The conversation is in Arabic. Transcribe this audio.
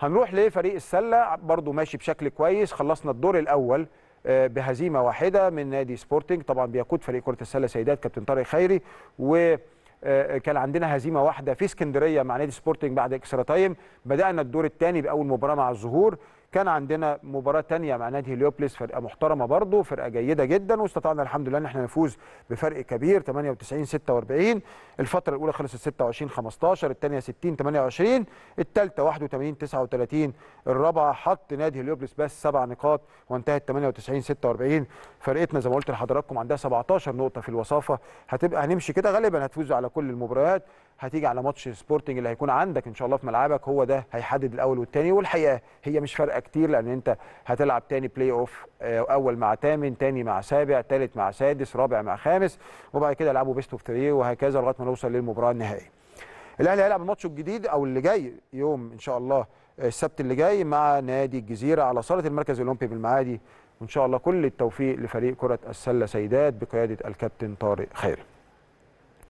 هنروح لفريق السله برضو ماشي بشكل كويس خلصنا الدور الاول آه، بهزيمه واحده من نادي سبورتنج طبعا بيقود فريق كره السله سيدات كابتن طارق خيري و آه، كان عندنا هزيمه واحده في اسكندريه مع نادي سبورتنج بعد اكسترا تايم بدانا الدور الثاني باول مباراه مع الظهور كان عندنا مباراه تانية مع نادي هليوبلس فرقه محترمه برضه فرقه جيده جدا واستطعنا الحمد لله ان احنا نفوز بفرق كبير 98 46 الفتره الاولى خلصت 26 15 الثانيه 60 28 الثالثه 81 39 الرابعه حط نادي هليوبلس بس سبع نقاط وانتهت 98 46 فرقتنا زي ما قلت لحضراتكم عندها 17 نقطه في الوصافه هتبقى هنمشي كده غالبا هتفوز على كل المباريات هتيجي على ماتش سبورتنج اللي هيكون عندك ان شاء الله في ملعبك هو ده هيحدد الاول والثاني والحقيقه هي مش فارقه فرق كتير لان انت هتلعب تاني بلاي اوف آه، اول مع تامن تاني مع سابع تالت مع سادس رابع مع خامس وبعد كده يلعبوا بيست اوف 3 وهكذا لغايه ما نوصل للمباراه النهائيه الاهلي هيلعب الماتش الجديد او اللي جاي يوم ان شاء الله آه، السبت اللي جاي مع نادي الجزيره على صاله المركز الاولمبي بالمعادي وان شاء الله كل التوفيق لفريق كره السله سيدات بقياده الكابتن طارق خيري